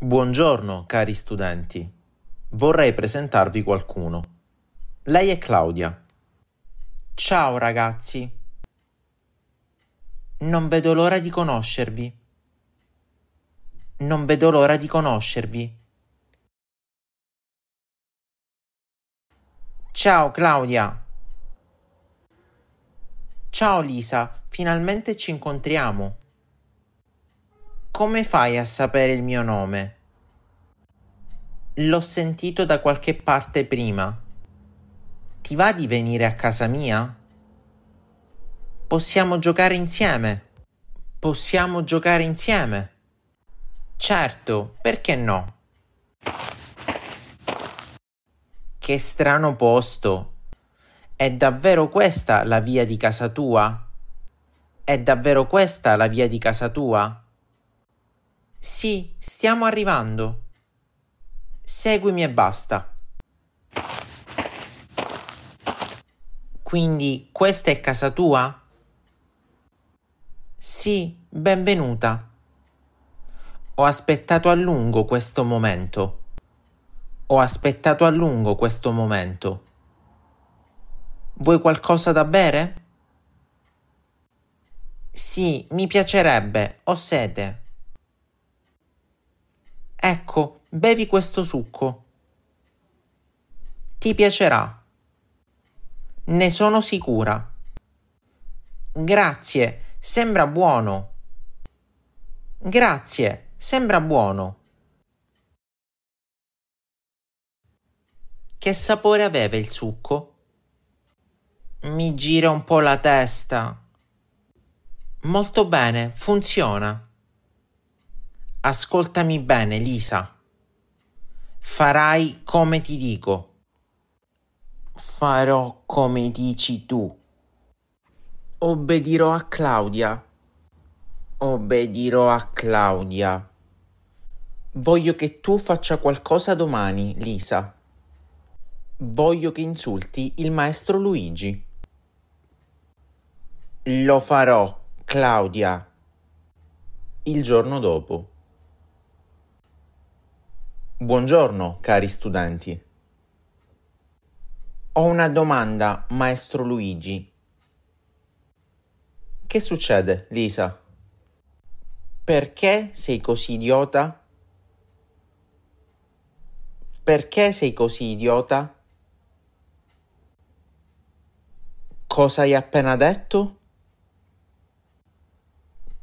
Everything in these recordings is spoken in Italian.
Buongiorno cari studenti, vorrei presentarvi qualcuno. Lei è Claudia. Ciao ragazzi. Non vedo l'ora di conoscervi. Non vedo l'ora di conoscervi. Ciao Claudia. Ciao Lisa, finalmente ci incontriamo. Come fai a sapere il mio nome? L'ho sentito da qualche parte prima. Ti va di venire a casa mia? Possiamo giocare insieme? Possiamo giocare insieme? Certo, perché no? Che strano posto. È davvero questa la via di casa tua? È davvero questa la via di casa tua? Sì, stiamo arrivando. Seguimi e basta. Quindi questa è casa tua? Sì, benvenuta. Ho aspettato a lungo questo momento. Ho aspettato a lungo questo momento. Vuoi qualcosa da bere? Sì, mi piacerebbe, ho sete. Ecco, bevi questo succo. Ti piacerà. Ne sono sicura. Grazie, sembra buono. Grazie, sembra buono. Che sapore aveva il succo? Mi gira un po' la testa. Molto bene, funziona. Ascoltami bene, Lisa. Farai come ti dico. Farò come dici tu. Obbedirò a Claudia. Obbedirò a Claudia. Voglio che tu faccia qualcosa domani, Lisa. Voglio che insulti il maestro Luigi. Lo farò, Claudia. Il giorno dopo. Buongiorno cari studenti. Ho una domanda, maestro Luigi. Che succede, Lisa? Perché sei così idiota? Perché sei così idiota? Cosa hai appena detto?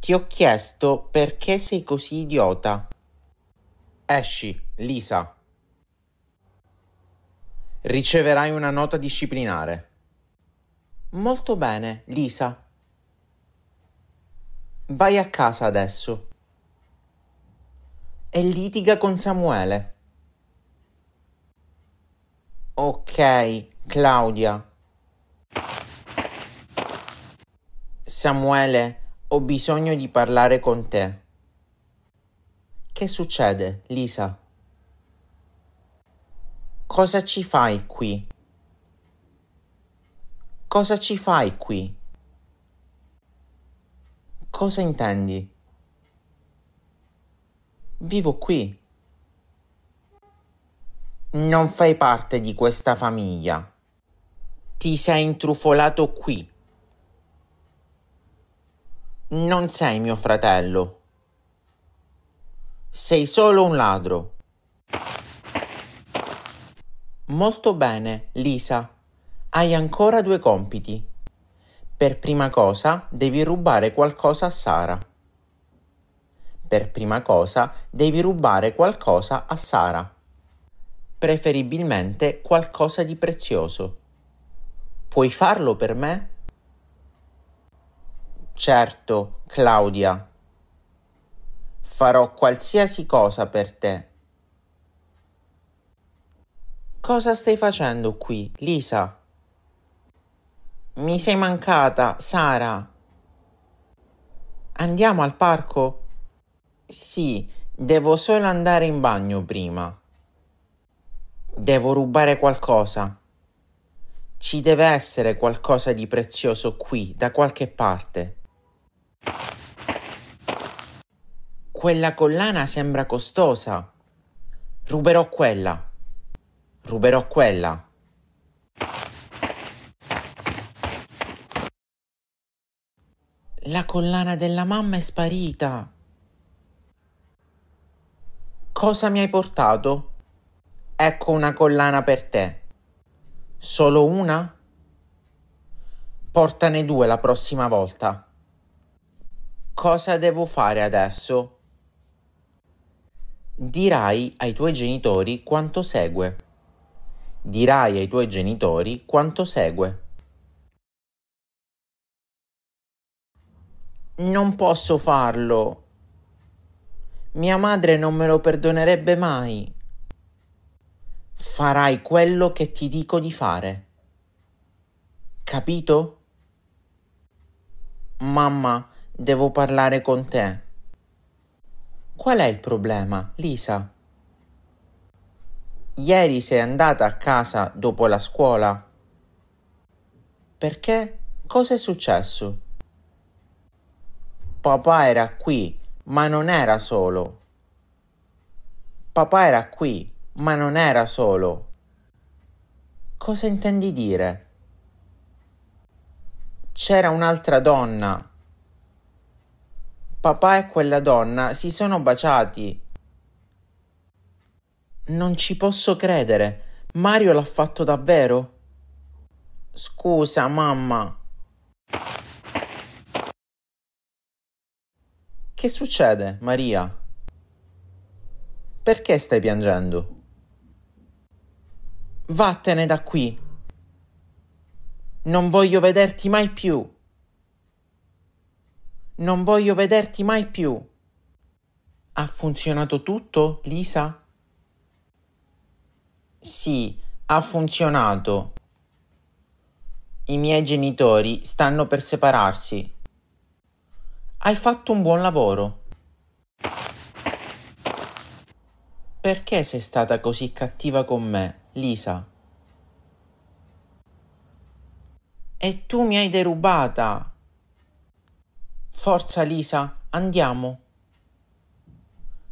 Ti ho chiesto perché sei così idiota. Esci. Lisa. Riceverai una nota disciplinare. Molto bene, Lisa. Vai a casa adesso. E litiga con Samuele. Ok, Claudia. Samuele, ho bisogno di parlare con te. Che succede, Lisa? Cosa ci fai qui? Cosa ci fai qui? Cosa intendi? Vivo qui. Non fai parte di questa famiglia. Ti sei intrufolato qui. Non sei mio fratello. Sei solo un ladro. Molto bene, Lisa. Hai ancora due compiti. Per prima cosa devi rubare qualcosa a Sara. Per prima cosa devi rubare qualcosa a Sara. Preferibilmente qualcosa di prezioso. Puoi farlo per me? Certo, Claudia. Farò qualsiasi cosa per te Cosa stai facendo qui, Lisa? Mi sei mancata, Sara. Andiamo al parco? Sì, devo solo andare in bagno prima. Devo rubare qualcosa. Ci deve essere qualcosa di prezioso qui, da qualche parte. Quella collana sembra costosa. Ruberò quella. Ruberò quella. La collana della mamma è sparita. Cosa mi hai portato? Ecco una collana per te. Solo una? Portane due la prossima volta. Cosa devo fare adesso? Dirai ai tuoi genitori quanto segue. Dirai ai tuoi genitori quanto segue. Non posso farlo. Mia madre non me lo perdonerebbe mai. Farai quello che ti dico di fare. Capito? Mamma, devo parlare con te. Qual è il problema, Lisa? Ieri sei andata a casa dopo la scuola? Perché? Cosa è successo? Papà era qui, ma non era solo. Papà era qui, ma non era solo. Cosa intendi dire? C'era un'altra donna. Papà e quella donna si sono baciati non ci posso credere. Mario l'ha fatto davvero? Scusa, mamma. Che succede, Maria? Perché stai piangendo? Vattene da qui. Non voglio vederti mai più. Non voglio vederti mai più. Ha funzionato tutto, Lisa? Sì, ha funzionato. I miei genitori stanno per separarsi. Hai fatto un buon lavoro. Perché sei stata così cattiva con me, Lisa? E tu mi hai derubata. Forza, Lisa, andiamo.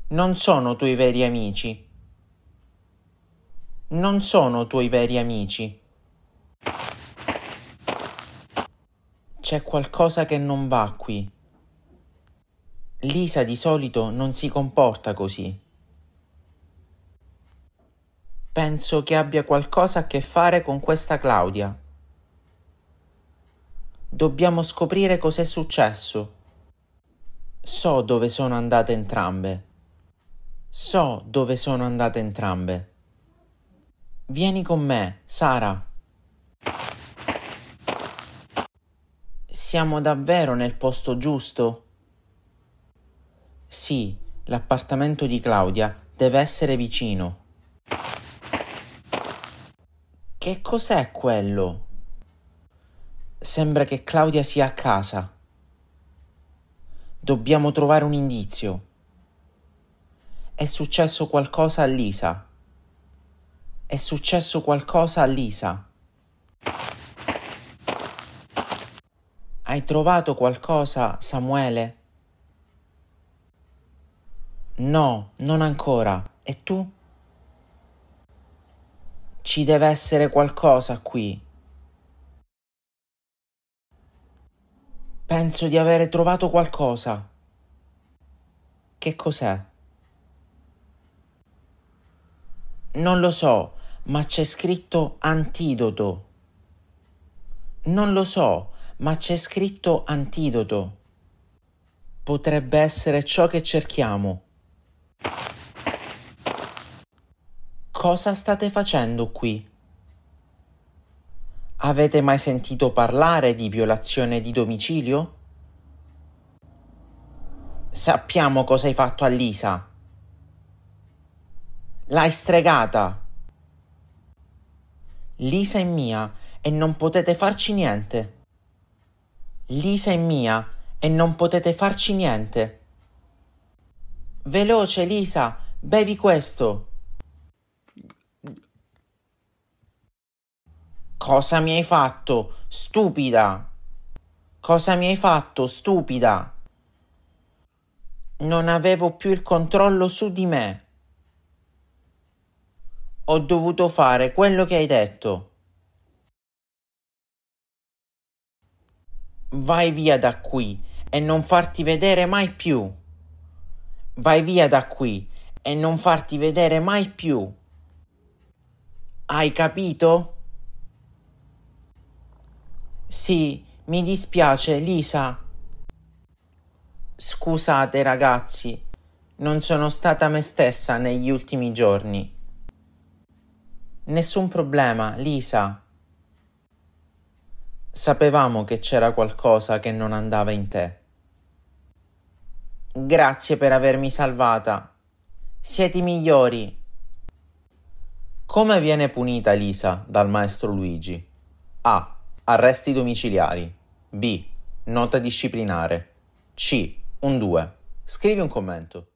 Non sono tuoi veri amici non sono tuoi veri amici. C'è qualcosa che non va qui. Lisa di solito non si comporta così. Penso che abbia qualcosa a che fare con questa Claudia. Dobbiamo scoprire cos'è successo. So dove sono andate entrambe. So dove sono andate entrambe. Vieni con me, Sara. Siamo davvero nel posto giusto? Sì, l'appartamento di Claudia deve essere vicino. Che cos'è quello? Sembra che Claudia sia a casa. Dobbiamo trovare un indizio. È successo qualcosa a Lisa. È successo qualcosa a Lisa. Hai trovato qualcosa, Samuele? No, non ancora. E tu? Ci deve essere qualcosa qui. Penso di avere trovato qualcosa. Che cos'è? Non lo so, ma c'è scritto antidoto. Non lo so, ma c'è scritto antidoto. Potrebbe essere ciò che cerchiamo. Cosa state facendo qui? Avete mai sentito parlare di violazione di domicilio? Sappiamo cosa hai fatto a Lisa. L'hai stregata. Lisa è mia e non potete farci niente. Lisa è mia e non potete farci niente. Veloce, Lisa, bevi questo. Cosa mi hai fatto, stupida? Cosa mi hai fatto, stupida? Non avevo più il controllo su di me. Ho dovuto fare quello che hai detto. Vai via da qui e non farti vedere mai più. Vai via da qui e non farti vedere mai più. Hai capito? Sì, mi dispiace, Lisa. Scusate ragazzi, non sono stata me stessa negli ultimi giorni. Nessun problema, Lisa. Sapevamo che c'era qualcosa che non andava in te. Grazie per avermi salvata. Siete i migliori. Come viene punita Lisa dal maestro Luigi? A. Arresti domiciliari. B. Nota disciplinare. C. Un 2. Scrivi un commento.